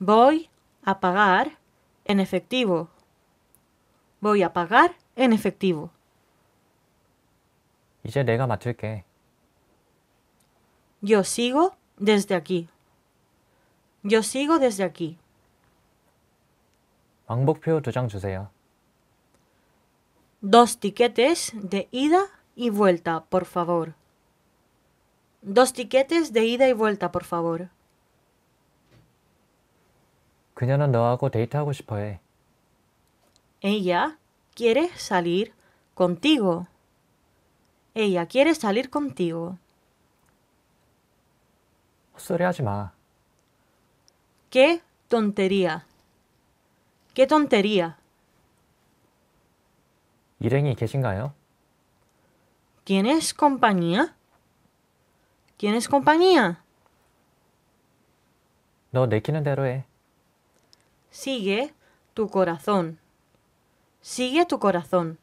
Voy a pagar en efectivo. Voy a pagar en efectivo. 이제 내가 Yo sigo desde aquí. Yo sigo desde aquí. 왕복표 주세요. Dos tiquetes de ida y vuelta, por favor. Dos tiquetes de ida y vuelta, por favor. Ella quiere salir contigo. Ella quiere salir contigo. 헛소리하지 마. Qué tontería. Qué tontería. 일행이 계신가요? ¿Tienes compañía? ¿Tienes compañía? No, de quién de roe. Sigue tu corazón. Sigue tu corazón.